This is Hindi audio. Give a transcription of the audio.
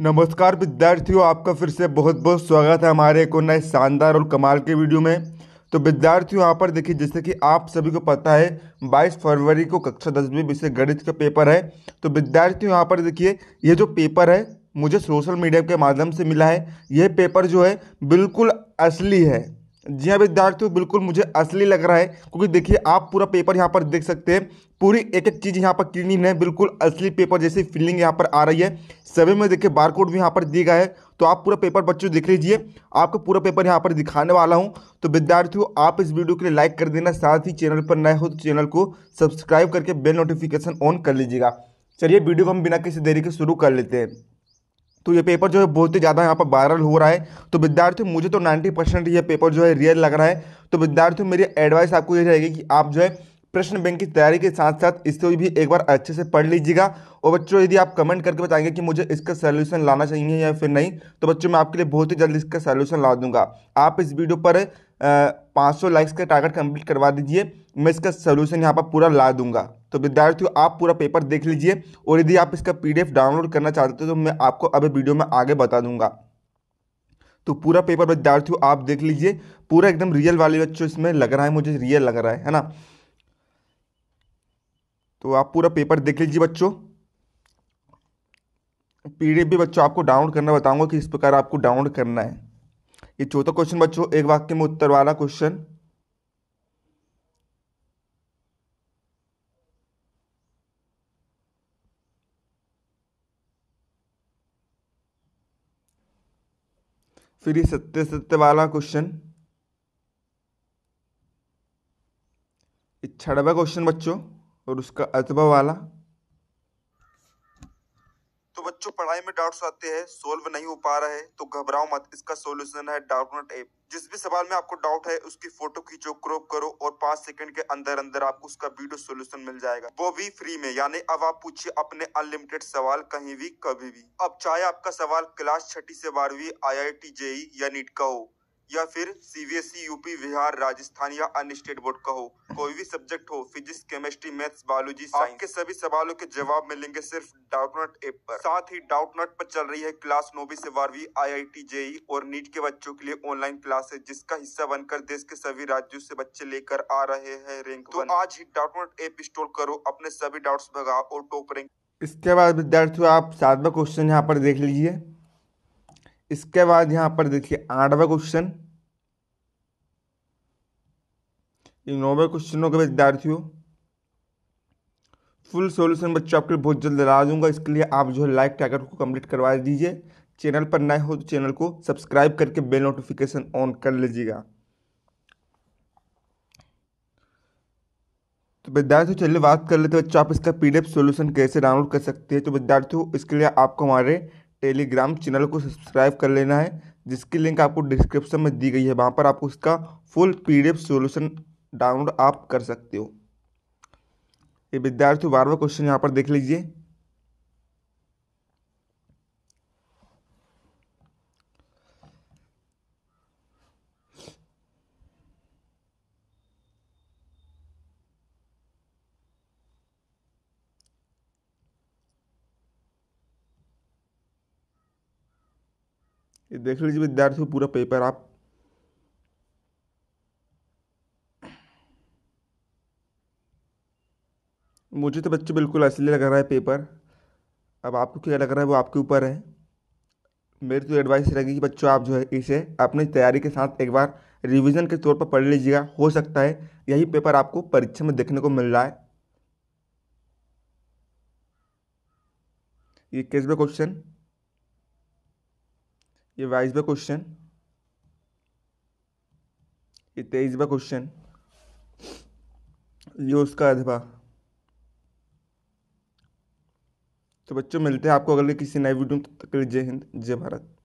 नमस्कार विद्यार्थियों आपका फिर से बहुत बहुत स्वागत है हमारे एक नए शानदार और कमाल के वीडियो में तो विद्यार्थियों यहाँ पर देखिए जैसे कि आप सभी को पता है 22 फरवरी को कक्षा दसवीं विषय गणित का पेपर है तो विद्यार्थियों यहाँ पर देखिए ये जो पेपर है मुझे सोशल मीडिया के माध्यम से मिला है यह पेपर जो है बिल्कुल असली है जी हाँ विद्यार्थियों बिल्कुल मुझे असली लग रहा है क्योंकि देखिए आप पूरा पेपर यहाँ पर देख सकते हैं पूरी एक एक चीज़ यहाँ पर क्लीन है बिल्कुल असली पेपर जैसी फीलिंग यहाँ पर आ रही है सभी में देखिए बारकोड भी यहाँ पर दिया गया है तो आप पूरा पेपर बच्चों देख लीजिए आपको पूरा पेपर यहाँ पर दिखाने वाला हूँ तो विद्यार्थियों आप इस वीडियो के लिए लाइक कर देना साथ ही चैनल पर नए हो तो चैनल को सब्सक्राइब करके बेल नोटिफिकेशन ऑन कर लीजिएगा चलिए वीडियो को हम बिना किसी देरी के शुरू कर लेते हैं तो ये पेपर जो है बहुत ही ज़्यादा यहाँ पर वायरल हो रहा है तो विद्यार्थी मुझे तो 90 परसेंट ये पेपर जो है रियल लग रहा है तो विद्यार्थी मेरी एडवाइस आपको ये रहेगी कि आप जो है प्रश्न बैंक की तैयारी के साथ साथ इससे भी एक बार अच्छे से पढ़ लीजिएगा और बच्चों यदि आप कमेंट करके बताएंगे कि मुझे इसका सोल्यूशन लाना चाहिए या फिर नहीं तो बच्चों मैं आपके लिए बहुत ही जल्द इसका सोल्यूशन ला दूंगा आप इस वीडियो पर पाँच सौ लाइक्स का टारगेट कंप्लीट करवा दीजिए मैं इसका सोल्यूशन यहाँ पर पूरा ला दूंगा तो विद्यार्थियों आप पूरा पेपर देख लीजिए और यदि आप इसका पीडीएफ डाउनलोड करना चाहते हो तो मैं आपको अभी वीडियो में आगे बता दूंगा तो पूरा पेपर विद्यार्थियों आप देख लीजिए पूरा एकदम रियल वाले बच्चों इसमें लग रहा है मुझे रियल लग रहा है है ना तो आप पूरा पेपर देख लीजिए बच्चों पीडीएफ भी बच्चों आपको डाउनलोड करना बताऊंगा कि इस प्रकार आपको डाउनलोड करना है ये चौथा क्वेश्चन बच्चों एक वाक्य में उत्तर वाला क्वेश्चन फिर ये सत्य सत्य वाला क्वेश्चन छठवा क्वेश्चन बच्चों और उसका अथवा वाला तो बच्चों पढ़ाई में डाउट्स आते हैं सोल्व नहीं हो पा रहा है तो घबराओ मत इसका सोल्यूशन है डाउटनेट ऐप जिस भी सवाल में आपको डाउट है उसकी फोटो खींचो क्रॉप करो और पांच सेकंड के अंदर अंदर आपको उसका वीडियो सोल्यूशन मिल जाएगा वो भी फ्री में यानी अब आप पूछिए अपने अनलिमिटेड सवाल कहीं भी कभी भी अब चाहे आपका सवाल क्लास छठी से बारहवीं आई आई टी जेई या नीट का हो या फिर CBSE UP e, Bihar Rajasthan या अन्य स्टेट बोर्ड का हो कोई भी सब्जेक्ट हो फिजिक्स केमिस्ट्री मैथ्स बायोलॉजी आपके के सभी सवालों के जवाब मिलेंगे सिर्फ नॉट ऐप पर साथ ही डाउट नॉट पर चल रही है क्लास नौवीं से बारहवीं आई आई टी जेई और नीट के बच्चों के लिए ऑनलाइन क्लासेस जिसका हिस्सा बनकर देश के सभी राज्यों से बच्चे लेकर आ रहे हैं रैंक तो आज ही नॉट ऐप इंस्टॉल करो अपने सभी डाउट्स भगाओ और टॉप रैंक इसके बाद विद्यार्थियों आप सातवा क्वेश्चन यहाँ पर देख लीजिए इसके बाद यहां पर देखिए आठवा क्वेश्चन नौवे क्वेश्चनों के विद्यार्थियों फुल सॉल्यूशन बच्चों आपके लिए बहुत जल्द ला दूंगा इसके लिए आप जो है लाइक टैगर को कंप्लीट करवा दीजिए चैनल पर नए हो तो चैनल को सब्सक्राइब करके बेल नोटिफिकेशन ऑन कर लीजिएगा तो विद्यार्थियों चलिए बात कर लेते हैं बच्चों आप इसका पीडीएफ सॉल्यूशन कैसे डाउनलोड कर सकते हैं तो विद्यार्थियों इसके लिए आपको हमारे टेलीग्राम चैनल को सब्सक्राइब कर लेना है जिसकी लिंक आपको डिस्क्रिप्शन में दी गई है वहाँ पर आपको उसका फुल पीडीएफ सॉल्यूशन डाउनलोड आप कर सकते हो ये विद्यार्थी बारहवा क्वेश्चन यहाँ पर देख लीजिए ये देख लीजिए विद्यार्थियों पूरा पेपर आप मुझे तो बच्चे बिल्कुल असली लग रहा है पेपर अब आपको क्या लग रहा है वो आपके ऊपर है मेरी तो एडवाइस रहेगी कि बच्चों आप जो है इसे अपनी तैयारी के साथ एक बार रिवीजन के तौर पर पढ़ लीजिएगा हो सकता है यही पेपर आपको परीक्षा में देखने को मिल रहा है ये कैसे क्वेश्चन ये बाईसवा क्वेश्चन ये तेईसवा क्वेश्चन ये उसका अधवा तो बच्चों मिलते हैं आपको अगले किसी नए वीडियो में तब तक जय हिंद जय भारत